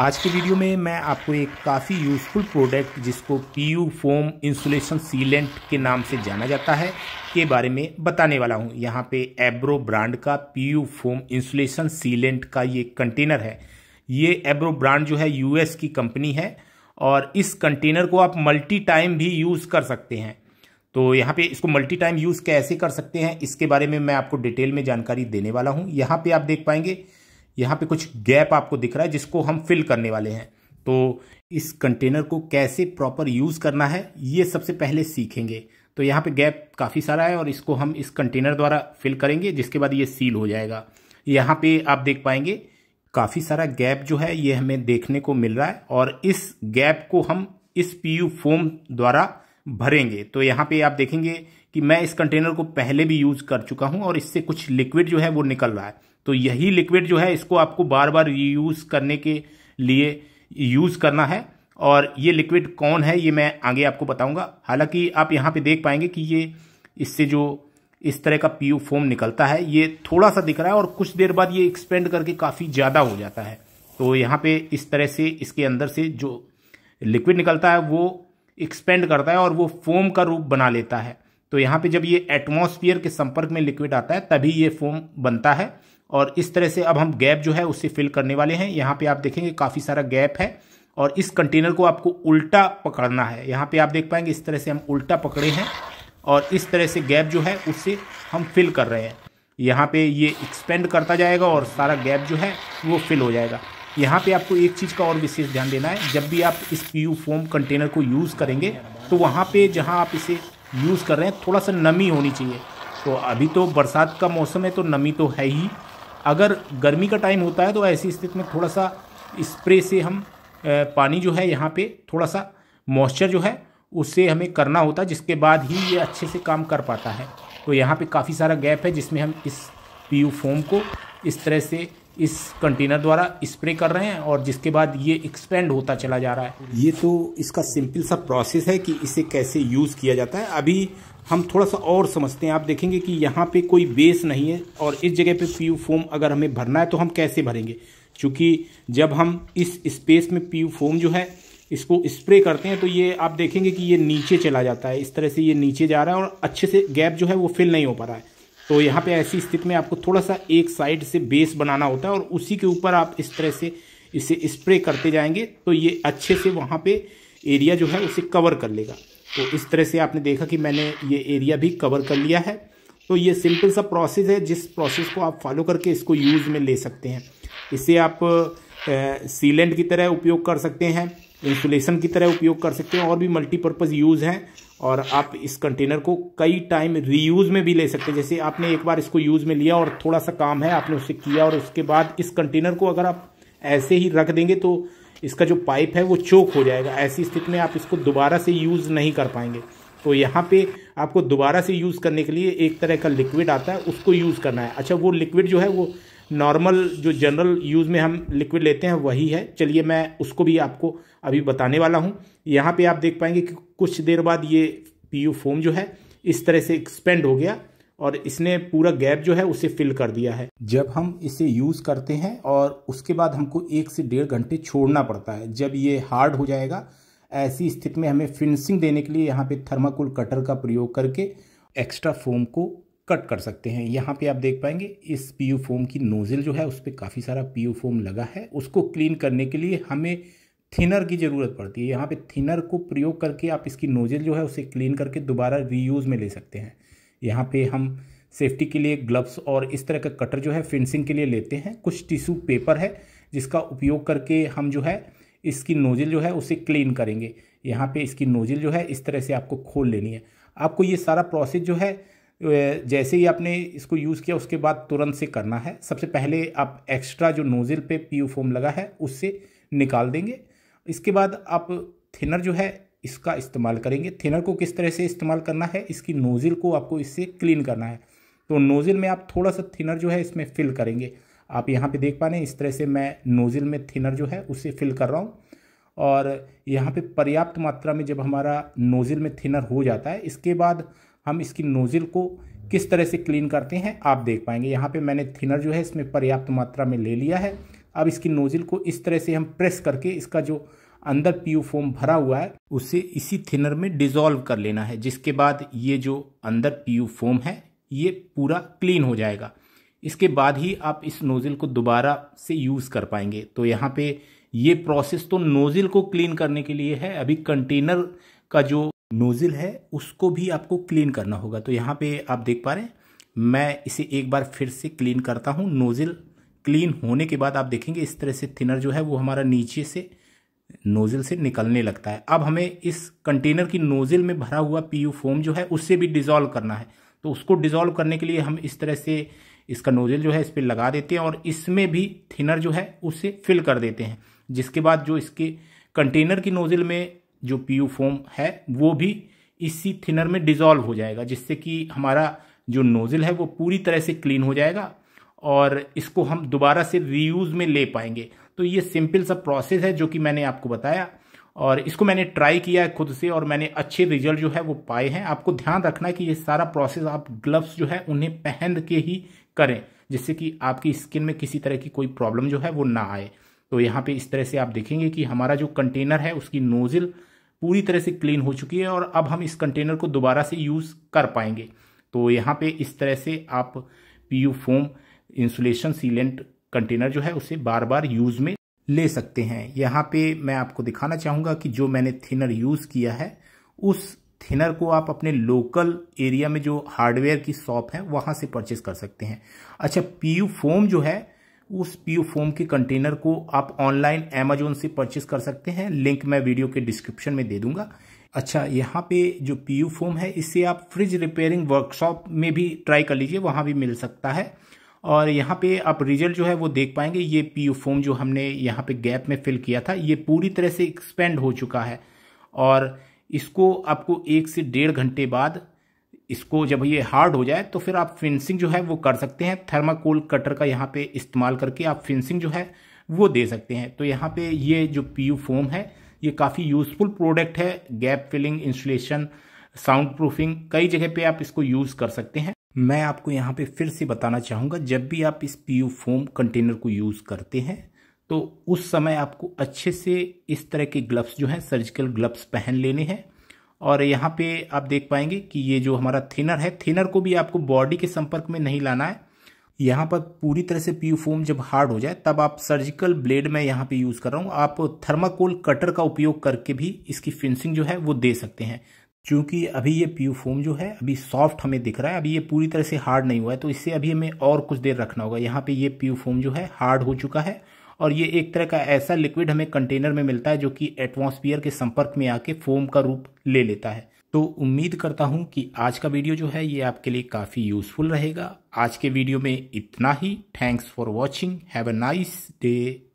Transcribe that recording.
आज की वीडियो में मैं आपको एक काफ़ी यूज़फुल प्रोडक्ट जिसको P U foam insulation sealant के नाम से जाना जाता है के बारे में बताने वाला हूँ यहाँ पे एब्रो ब्रांड का P U foam insulation sealant का ये कंटेनर है ये एब्रो ब्रांड जो है यूएस की कंपनी है और इस कंटेनर को आप मल्टी टाइम भी यूज़ कर सकते हैं तो यहाँ पे इसको मल्टी टाइम यूज़ कैसे कर सकते हैं इसके बारे में मैं आपको डिटेल में जानकारी देने वाला हूँ यहाँ पे आप देख पाएंगे यहाँ पे कुछ गैप आपको दिख रहा है जिसको हम फिल करने वाले हैं तो इस कंटेनर को कैसे प्रॉपर यूज़ करना है ये सबसे पहले सीखेंगे तो यहाँ पे गैप काफ़ी सारा है और इसको हम इस कंटेनर द्वारा फिल करेंगे जिसके बाद ये सील हो जाएगा यहाँ पे आप देख पाएंगे काफ़ी सारा गैप जो है ये हमें देखने को मिल रहा है और इस गैप को हम इस यू फोम द्वारा भरेंगे तो यहाँ पे आप देखेंगे कि मैं इस कंटेनर को पहले भी यूज़ कर चुका हूँ और इससे कुछ लिक्विड जो है वो निकल रहा है तो यही लिक्विड जो है इसको आपको बार बार यूज़ करने के लिए यूज़ करना है और ये लिक्विड कौन है ये मैं आगे आपको बताऊंगा हालांकि आप यहाँ पे देख पाएंगे कि ये इससे जो इस तरह का पीयू फोम निकलता है ये थोड़ा सा दिख रहा है और कुछ देर बाद ये एक्सपेंड करके काफ़ी ज़्यादा हो जाता है तो यहाँ पे इस तरह से इसके अंदर से जो लिक्विड निकलता है वो एक्सपेंड करता है और वो फोम का रूप बना लेता है तो यहाँ पे जब ये एटमोस्फियर के संपर्क में लिक्विड आता है तभी ये फोम बनता है और इस तरह से अब हम गैप जो है उससे फिल करने वाले हैं यहाँ पे आप देखेंगे काफ़ी सारा गैप है और इस कंटेनर को आपको उल्टा पकड़ना है यहाँ पे आप देख पाएंगे इस तरह से हम उल्टा पकड़े हैं और इस तरह से गैप जो है उससे हम फिल कर रहे हैं यहाँ पे ये एक्सपेंड करता जाएगा और सारा गैप जो है वो फिल हो जाएगा यहाँ पे आपको एक चीज़ का और विशेष ध्यान देना है जब भी आप इस पी फोम कंटेनर को यूज़ करेंगे तो वहाँ पर जहाँ आप इसे यूज़ कर रहे हैं थोड़ा सा नमी होनी चाहिए तो अभी तो बरसात का मौसम है तो नमी तो है ही अगर गर्मी का टाइम होता है तो ऐसी स्थिति में थोड़ा सा स्प्रे से हम पानी जो है यहाँ पे थोड़ा सा मॉइस्चर जो है उससे हमें करना होता है जिसके बाद ही ये अच्छे से काम कर पाता है तो यहाँ पे काफ़ी सारा गैप है जिसमें हम इस पी फोम को इस तरह से इस कंटेनर द्वारा स्प्रे कर रहे हैं और जिसके बाद ये एक्सपेंड होता चला जा रहा है ये तो इसका सिंपल सा प्रोसेस है कि इसे कैसे यूज़ किया जाता है अभी हम थोड़ा सा और समझते हैं आप देखेंगे कि यहाँ पे कोई बेस नहीं है और इस जगह पे पी फोम अगर हमें भरना है तो हम कैसे भरेंगे क्योंकि जब हम इस स्पेस में पी फोम जो है इसको स्प्रे करते हैं तो ये आप देखेंगे कि ये नीचे चला जाता है इस तरह से ये नीचे जा रहा है और अच्छे से गैप जो है वो फिल नहीं हो पा रहा है तो यहाँ पर ऐसी स्थिति में आपको थोड़ा सा एक साइड से बेस बनाना होता है और उसी के ऊपर आप इस तरह से इसे स्प्रे करते जाएंगे तो ये अच्छे से वहाँ पर एरिया जो है उसे कवर कर लेगा तो इस तरह से आपने देखा कि मैंने ये एरिया भी कवर कर लिया है तो ये सिंपल सा प्रोसेस है जिस प्रोसेस को आप फॉलो करके इसको यूज़ में ले सकते हैं इसे आप सीलेंट की तरह उपयोग कर सकते हैं इंसुलेशन की तरह उपयोग कर सकते हैं और भी मल्टीपर्पज़ यूज़ हैं और आप इस कंटेनर को कई टाइम रीयूज़ में भी ले सकते हैं जैसे आपने एक बार इसको यूज़ में लिया और थोड़ा सा काम है आपने उसे किया और उसके बाद इस कंटेनर को अगर आप ऐसे ही रख देंगे तो इसका जो पाइप है वो चोक हो जाएगा ऐसी स्थिति में आप इसको दोबारा से यूज़ नहीं कर पाएंगे तो यहाँ पे आपको दोबारा से यूज़ करने के लिए एक तरह का लिक्विड आता है उसको यूज़ करना है अच्छा वो लिक्विड जो है वो नॉर्मल जो जनरल यूज़ में हम लिक्विड लेते हैं वही है चलिए मैं उसको भी आपको अभी बताने वाला हूँ यहाँ पर आप देख पाएंगे कि कुछ देर बाद ये पी फोम जो है इस तरह से एक्सपेंड हो गया और इसने पूरा गैप जो है उसे फिल कर दिया है जब हम इसे यूज़ करते हैं और उसके बाद हमको एक से डेढ़ घंटे छोड़ना पड़ता है जब ये हार्ड हो जाएगा ऐसी स्थिति में हमें फिनिशिंग देने के लिए यहाँ पे थर्माकोल कटर का प्रयोग करके एक्स्ट्रा फोम को कट कर सकते हैं यहाँ पे आप देख पाएंगे इस पी फोम की नोजल जो है उस पर काफ़ी सारा पी फोम लगा है उसको क्लीन करने के लिए हमें थिनर की ज़रूरत पड़ती है यहाँ पे थिनर को प्रयोग करके आप इसकी नोजल जो है उसे क्लीन करके दोबारा रीयूज़ में ले सकते हैं यहाँ पे हम सेफ्टी के लिए ग्लव्स और इस तरह का कटर जो है फेंसिंग के लिए लेते हैं कुछ टिश्यू पेपर है जिसका उपयोग करके हम जो है इसकी नोज़ल जो है उसे क्लीन करेंगे यहाँ पे इसकी नोज़ल जो है इस तरह से आपको खोल लेनी है आपको ये सारा प्रोसेस जो है जैसे ही आपने इसको यूज़ किया उसके बाद तुरंत से करना है सबसे पहले आप एक्स्ट्रा जो नोज़ल पे पी फोम लगा है उससे निकाल देंगे इसके बाद आप थिनर जो है इसका इस्तेमाल करेंगे थिनर को किस तरह से इस्तेमाल करना है इसकी नोज़िल को आपको इससे क्लीन करना है तो नोज़िल में आप थोड़ा सा थिनर जो है इसमें फिल करेंगे आप यहाँ पे देख पा रहे हैं इस तरह से मैं नोज़िल में थिनर जो है उसे फिल कर रहा हूँ और यहाँ पे पर्याप्त मात्रा में जब हमारा नोज़िल में थिनर हो जाता है इसके बाद हम इसकी नोज़िल को किस तरह से क्लीन करते हैं आप देख पाएंगे यहाँ पर मैंने थिनर जो है इसमें पर्याप्त मात्रा में ले लिया है अब इसकी नोज़िल को इस तरह से हम प्रेस करके इसका जो अंदर पीयू फोम भरा हुआ है उसे इसी थिनर में डिजोल्व कर लेना है जिसके बाद ये जो अंदर पीयू फोम है ये पूरा क्लीन हो जाएगा इसके बाद ही आप इस नोज़िल को दोबारा से यूज़ कर पाएंगे तो यहाँ पे ये प्रोसेस तो नोज़िल को क्लीन करने के लिए है अभी कंटेनर का जो नोज़िल है उसको भी आपको क्लीन करना होगा तो यहाँ पे आप देख पा रहे हैं मैं इसे एक बार फिर से क्लीन करता हूँ नोज़िल क्लीन होने के बाद आप देखेंगे इस तरह से थिनर जो है वो हमारा नीचे से नोज़िल से निकलने लगता है अब हमें इस कंटेनर की नोज़िल में भरा हुआ पी यू फोम जो है उससे भी डिज़ोल्व करना है तो उसको डिज़ोल्व करने के लिए हम इस तरह से इसका नोजल जो है इस पर लगा देते हैं और इसमें भी थिनर जो है उसे फिल कर देते हैं जिसके बाद जो इसके कंटेनर की नोज़िल में जो पी फोम है वो भी इसी थिनर में डिज़ोल्व हो जाएगा जिससे कि हमारा जो नोजल है वो पूरी तरह से क्लीन हो जाएगा और इसको हम दोबारा से रीयूज़ में ले पाएंगे तो ये सिंपल सा प्रोसेस है जो कि मैंने आपको बताया और इसको मैंने ट्राई किया है खुद से और मैंने अच्छे रिजल्ट जो है वो पाए हैं आपको ध्यान रखना है कि ये सारा प्रोसेस आप ग्लव्स जो है उन्हें पहन के ही करें जिससे कि आपकी स्किन में किसी तरह की कोई प्रॉब्लम जो है वो ना आए तो यहाँ पे इस तरह से आप देखेंगे कि हमारा जो कंटेनर है उसकी नोज़िल पूरी तरह से क्लीन हो चुकी है और अब हम इस कंटेनर को दोबारा से यूज़ कर पाएंगे तो यहाँ पे इस तरह से आप P U foam insulation sealant container जो है उसे बार बार यूज़ में ले सकते हैं यहाँ पे मैं आपको दिखाना चाहूंगा कि जो मैंने थिनर यूज़ किया है उस थिनर को आप अपने लोकल एरिया में जो हार्डवेयर की शॉप है वहां से परचेस कर सकते हैं अच्छा पीयू फोम जो है उस पीयू फोम के कंटेनर को आप ऑनलाइन एमेजोन से परचेस कर सकते हैं लिंक मैं वीडियो के डिस्क्रिप्शन में दे दूंगा अच्छा यहाँ पे जो पीयू फोम है इसे आप फ्रिज रिपेयरिंग वर्कशॉप में भी ट्राई कर लीजिए वहां भी मिल सकता है और यहाँ पे आप रिजल्ट जो है वो देख पाएंगे ये पी यू फॉर्म जो हमने यहाँ पे गैप में फिल किया था ये पूरी तरह से एक्सपेंड हो चुका है और इसको आपको एक से डेढ़ घंटे बाद इसको जब ये हार्ड हो जाए तो फिर आप फेंसिंग जो है वो कर सकते हैं थर्माकोल कटर का यहाँ पे इस्तेमाल करके आप फेंसिंग जो है वो दे सकते हैं तो यहाँ पे ये जो पी यू फोम है ये काफ़ी यूज़फुल प्रोडक्ट है gap filling installation sound proofing कई जगह पे आप इसको यूज़ कर सकते हैं मैं आपको यहाँ पे फिर से बताना चाहूँगा जब भी आप इस पी यू फोम कंटेनर को यूज़ करते हैं तो उस समय आपको अच्छे से इस तरह के ग्लव्स जो हैं सर्जिकल ग्लव्स पहन लेने हैं और यहाँ पे आप देख पाएंगे कि ये जो हमारा थिनर है थिनर को भी आपको बॉडी के संपर्क में नहीं लाना है यहाँ पर पूरी तरह से पी फोम जब हार्ड हो जाए तब आप सर्जिकल ब्लेड में यहाँ पे यूज़ कर रहा हूँ आप थर्माकोल कटर का उपयोग करके भी इसकी फिनिशिंग जो है वो दे सकते हैं चूंकि अभी ये प्यू फोम जो है अभी सॉफ्ट हमें दिख रहा है अभी ये पूरी तरह से हार्ड नहीं हुआ है तो इससे अभी हमें और कुछ देर रखना होगा यहाँ पे ये प्यू फोम जो है हार्ड हो चुका है और ये एक तरह का ऐसा लिक्विड हमें कंटेनर में मिलता है जो कि एटमोसफियर के संपर्क में आके फोम का रूप ले लेता है तो उम्मीद करता हूँ कि आज का वीडियो जो है ये आपके लिए काफ़ी यूजफुल रहेगा आज के वीडियो में इतना ही thanks for watching have a nice day